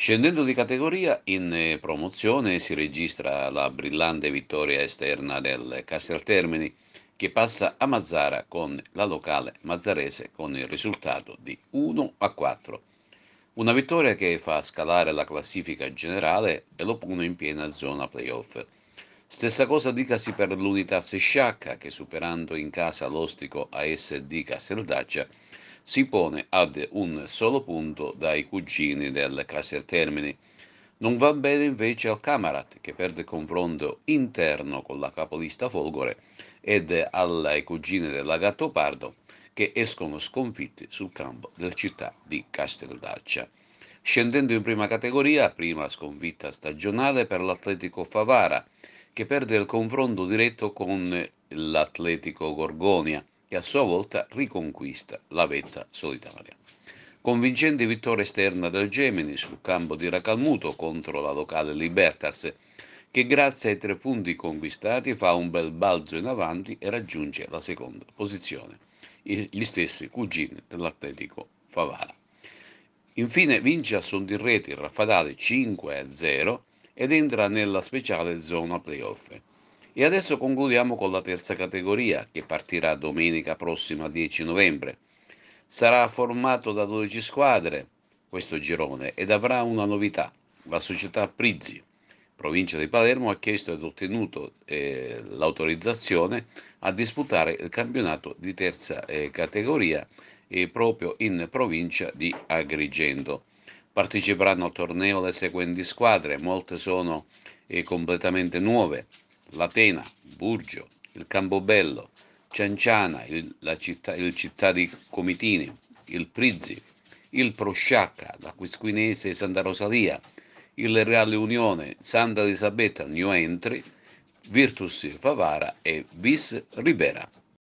Scendendo di categoria, in eh, promozione si registra la brillante vittoria esterna del Casteltermini che passa a Mazzara con la locale Mazzarese con il risultato di 1 a 4. Una vittoria che fa scalare la classifica generale e lo pone in piena zona playoff. Stessa cosa dicasi per l'unità Sesciacca che superando in casa l'ostico ASD Casteldaccia si pone ad un solo punto dai cugini del Casser Termini. Non va bene invece al Camarat che perde confronto interno con la capolista Folgore ed alle cugine della Gattopardo che escono sconfitti sul campo della città di Casteldaccia. Scendendo in prima categoria, prima sconfitta stagionale per l'Atletico Favara che perde il confronto diretto con l'Atletico Gorgonia e a sua volta riconquista la vetta solitaria. Convincente vittoria esterna del Gemini sul campo di Racalmuto contro la locale Libertas, che grazie ai tre punti conquistati fa un bel balzo in avanti e raggiunge la seconda posizione, gli stessi cugini dell'Atletico Favara. Infine vince a son di reti Raffadale 5-0 ed entra nella speciale zona playoff e adesso concludiamo con la terza categoria che partirà domenica prossima 10 novembre. Sarà formato da 12 squadre questo girone ed avrà una novità. La società Prizzi, provincia di Palermo, ha chiesto ed ottenuto eh, l'autorizzazione a disputare il campionato di terza eh, categoria eh, proprio in provincia di Agrigento. Parteciperanno al torneo le seguenti squadre, molte sono eh, completamente nuove Latena, Burgio, il Campobello, Cianciana, il, città, il città di Comitini, il Prizzi, il Prosciacca, la Quisquinese Santa Rosalia, il Reale Unione, Santa Elisabetta, New Entry, Virtus Favara e Vis Ribera.